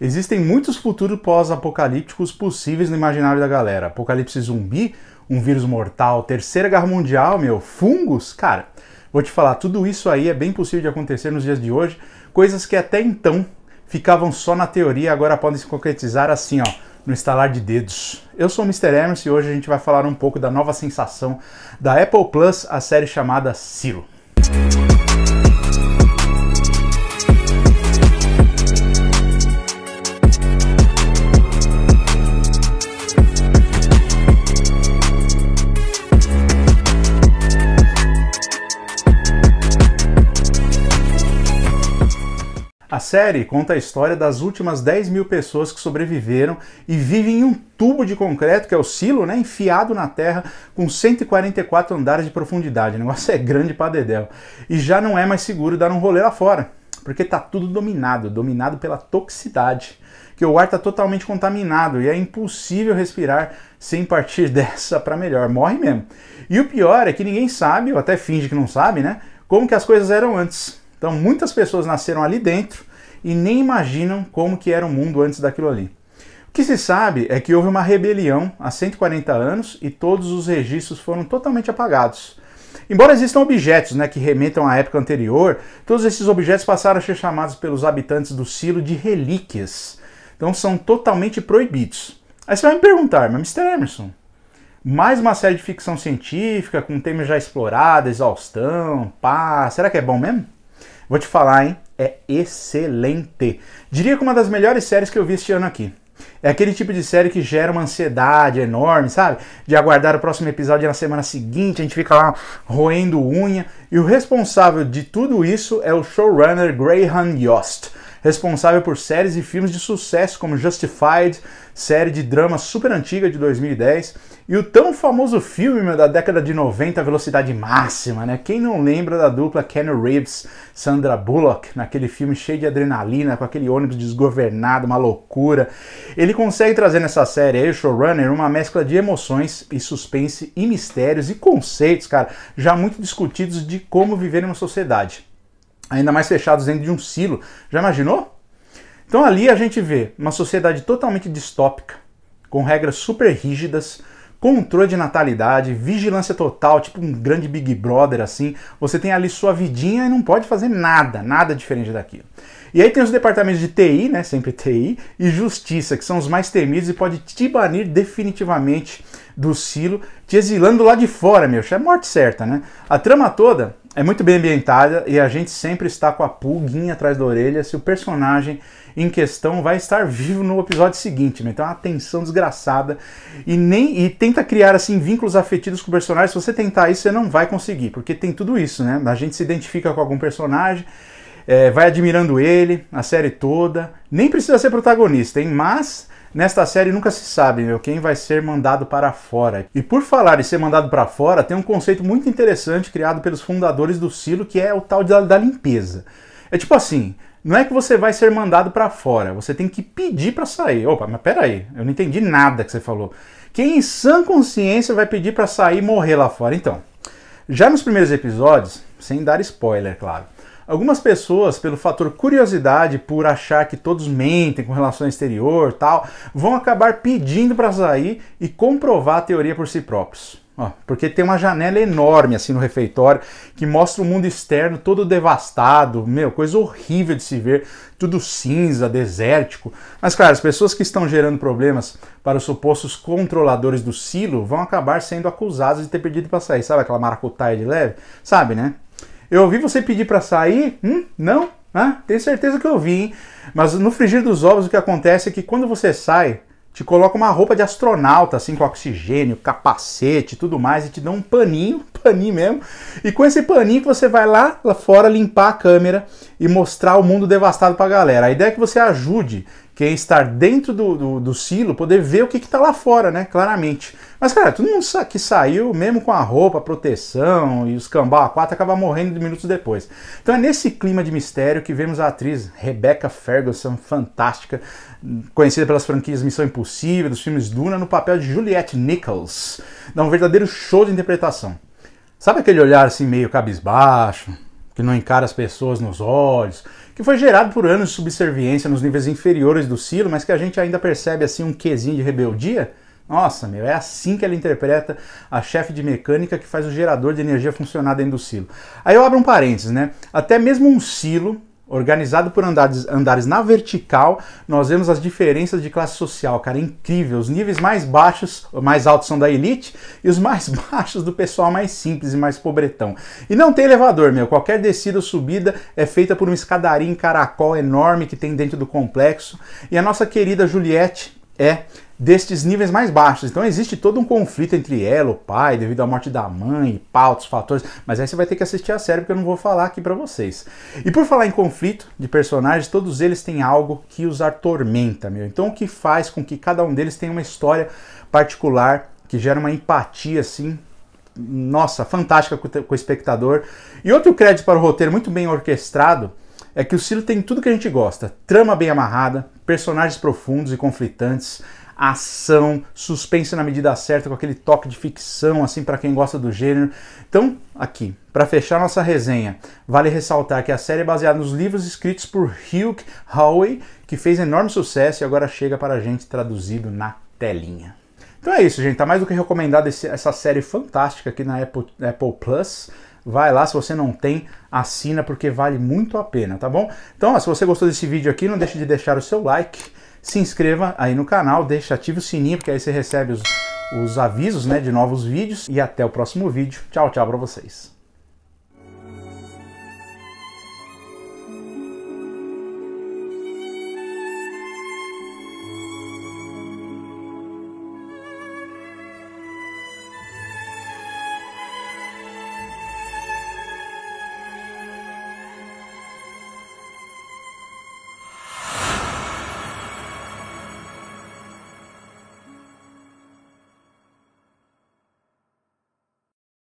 Existem muitos futuros pós-apocalípticos possíveis no imaginário da galera. Apocalipse zumbi, um vírus mortal, terceira guerra mundial, meu, fungos, cara. Vou te falar, tudo isso aí é bem possível de acontecer nos dias de hoje, coisas que até então ficavam só na teoria, agora podem se concretizar assim, ó, no estalar de dedos. Eu sou o Mr. Emerson e hoje a gente vai falar um pouco da nova sensação da Apple Plus, a série chamada Silo. A série conta a história das últimas 10 mil pessoas que sobreviveram e vivem em um tubo de concreto, que é o silo, né, enfiado na terra com 144 andares de profundidade. O negócio é grande para dedéu. E já não é mais seguro dar um rolê lá fora, porque tá tudo dominado, dominado pela toxicidade, que o ar está totalmente contaminado e é impossível respirar sem partir dessa para melhor. Morre mesmo. E o pior é que ninguém sabe, ou até finge que não sabe, né, como que as coisas eram antes então muitas pessoas nasceram ali dentro e nem imaginam como que era o mundo antes daquilo ali. O que se sabe é que houve uma rebelião há 140 anos e todos os registros foram totalmente apagados. Embora existam objetos né, que remetam à época anterior, todos esses objetos passaram a ser chamados pelos habitantes do Silo de relíquias. Então são totalmente proibidos. Aí você vai me perguntar, mas Mr. Emerson, mais uma série de ficção científica com temas já explorados, exaustão, pá, será que é bom mesmo? Vou te falar, hein? É excelente. Diria que uma das melhores séries que eu vi este ano aqui. É aquele tipo de série que gera uma ansiedade enorme, sabe? De aguardar o próximo episódio na semana seguinte, a gente fica lá roendo unha. E o responsável de tudo isso é o showrunner Graham Yost responsável por séries e filmes de sucesso como Justified, série de drama super antiga de 2010, e o tão famoso filme meu, da década de 90, Velocidade Máxima, né? Quem não lembra da dupla Ken Reeves, Sandra Bullock, naquele filme cheio de adrenalina, com aquele ônibus desgovernado, uma loucura. Ele consegue trazer nessa série aí, o showrunner, uma mescla de emoções e suspense e mistérios e conceitos, cara, já muito discutidos de como viver em uma sociedade ainda mais fechados dentro de um silo. Já imaginou? Então ali a gente vê uma sociedade totalmente distópica, com regras super rígidas, controle de natalidade, vigilância total, tipo um grande Big Brother assim. Você tem ali sua vidinha e não pode fazer nada, nada diferente daquilo. E aí tem os departamentos de TI, né, sempre TI, e justiça, que são os mais temidos e pode te banir definitivamente do silo, te exilando lá de fora, meu, é morte certa, né? A trama toda é muito bem ambientada e a gente sempre está com a pulguinha atrás da orelha se o personagem em questão vai estar vivo no episódio seguinte, né? Então é uma tensão desgraçada e nem e tenta criar assim vínculos afetivos com o personagem. Se você tentar isso, você não vai conseguir, porque tem tudo isso, né? A gente se identifica com algum personagem é, vai admirando ele, a série toda. Nem precisa ser protagonista, hein? Mas nesta série nunca se sabe meu, quem vai ser mandado para fora. E por falar em ser mandado para fora, tem um conceito muito interessante criado pelos fundadores do Silo, que é o tal da, da limpeza. É tipo assim, não é que você vai ser mandado para fora, você tem que pedir para sair. Opa, mas aí eu não entendi nada que você falou. Quem em sã consciência vai pedir para sair e morrer lá fora? Então, já nos primeiros episódios, sem dar spoiler, claro, Algumas pessoas, pelo fator curiosidade, por achar que todos mentem com relação ao exterior tal, vão acabar pedindo para sair e comprovar a teoria por si próprios. Ó, porque tem uma janela enorme assim no refeitório que mostra o mundo externo todo devastado, meu, coisa horrível de se ver, tudo cinza, desértico. Mas claro, as pessoas que estão gerando problemas para os supostos controladores do silo vão acabar sendo acusadas de ter pedido para sair, sabe aquela maracutaia de leve? Sabe, né? Eu ouvi você pedir para sair? Hum? Não? Ah, tenho certeza que eu vi, hein? Mas no frigir dos ovos o que acontece é que quando você sai, te coloca uma roupa de astronauta, assim, com oxigênio, capacete tudo mais, e te dá um paninho, paninho mesmo. E com esse paninho que você vai lá, lá fora limpar a câmera e mostrar o mundo devastado pra galera. A ideia é que você ajude, quem é estar dentro do, do, do silo, poder ver o que está lá fora, né? Claramente. Mas, cara, todo mundo que saiu, mesmo com a roupa, a proteção e os cambá a quatro, acaba morrendo minutos depois. Então é nesse clima de mistério que vemos a atriz Rebecca Ferguson, fantástica, conhecida pelas franquias Missão Impossível, dos filmes Duna, no papel de Juliette Nichols. Dá um verdadeiro show de interpretação. Sabe aquele olhar assim meio cabisbaixo, que não encara as pessoas nos olhos, que foi gerado por anos de subserviência nos níveis inferiores do silo, mas que a gente ainda percebe assim um quezinho de rebeldia? Nossa, meu, é assim que ela interpreta a chefe de mecânica que faz o gerador de energia funcionar dentro do silo. Aí eu abro um parênteses, né? Até mesmo um silo organizado por andares, andares na vertical, nós vemos as diferenças de classe social, cara, é incrível. Os níveis mais baixos, mais altos são da elite e os mais baixos do pessoal mais simples e mais pobretão. E não tem elevador, meu. Qualquer descida ou subida é feita por uma escadaria em caracol enorme que tem dentro do complexo. E a nossa querida Juliette é destes níveis mais baixos. Então existe todo um conflito entre ela, o pai, devido à morte da mãe, pautos fatores, mas aí você vai ter que assistir a série porque eu não vou falar aqui para vocês. E por falar em conflito de personagens, todos eles têm algo que os atormenta, meu. Então o que faz com que cada um deles tenha uma história particular que gera uma empatia assim nossa, fantástica com o espectador. E outro crédito para o roteiro muito bem orquestrado é que o Silo tem tudo que a gente gosta: trama bem amarrada, personagens profundos e conflitantes, ação, suspense na medida certa, com aquele toque de ficção, assim, para quem gosta do gênero. Então, aqui, para fechar nossa resenha, vale ressaltar que a série é baseada nos livros escritos por Hugh Howey, que fez enorme sucesso e agora chega para a gente traduzido na telinha. Então é isso, gente. Tá mais do que recomendado esse, essa série fantástica aqui na Apple, Apple Plus. Vai lá, se você não tem, assina porque vale muito a pena, tá bom? Então, ó, se você gostou desse vídeo aqui, não deixe de deixar o seu like, se inscreva aí no canal, deixa ative o sininho porque aí você recebe os, os avisos né, de novos vídeos e até o próximo vídeo. Tchau, tchau para vocês.